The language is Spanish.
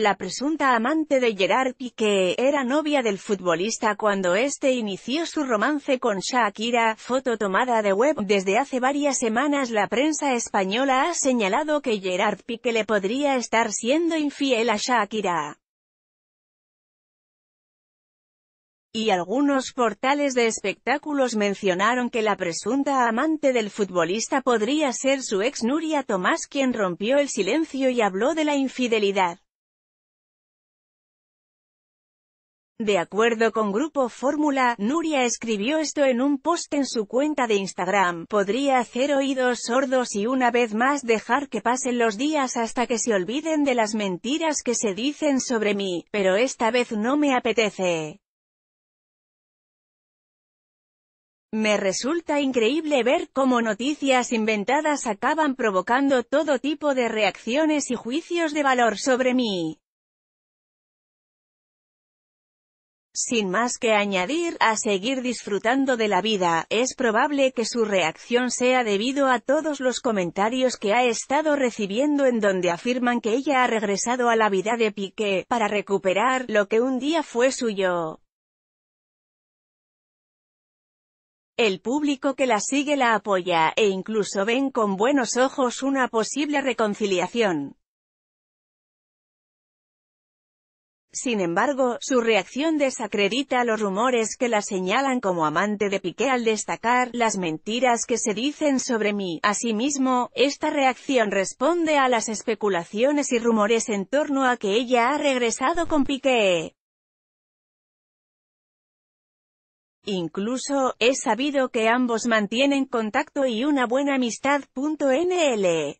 la presunta amante de Gerard Piqué, era novia del futbolista cuando este inició su romance con Shakira, foto tomada de web. Desde hace varias semanas la prensa española ha señalado que Gerard Piqué le podría estar siendo infiel a Shakira. y algunos portales de espectáculos mencionaron que la presunta amante del futbolista podría ser su ex Nuria Tomás quien rompió el silencio y habló de la infidelidad. De acuerdo con Grupo Fórmula, Nuria escribió esto en un post en su cuenta de Instagram, podría hacer oídos sordos y una vez más dejar que pasen los días hasta que se olviden de las mentiras que se dicen sobre mí, pero esta vez no me apetece. Me resulta increíble ver cómo noticias inventadas acaban provocando todo tipo de reacciones y juicios de valor sobre mí. Sin más que añadir, a seguir disfrutando de la vida, es probable que su reacción sea debido a todos los comentarios que ha estado recibiendo en donde afirman que ella ha regresado a la vida de Piqué, para recuperar, lo que un día fue suyo. El público que la sigue la apoya, e incluso ven con buenos ojos una posible reconciliación. Sin embargo, su reacción desacredita los rumores que la señalan como amante de Piqué al destacar las mentiras que se dicen sobre mí. Asimismo, esta reacción responde a las especulaciones y rumores en torno a que ella ha regresado con Piqué. Incluso, he sabido que ambos mantienen contacto y una buena amistad.nl.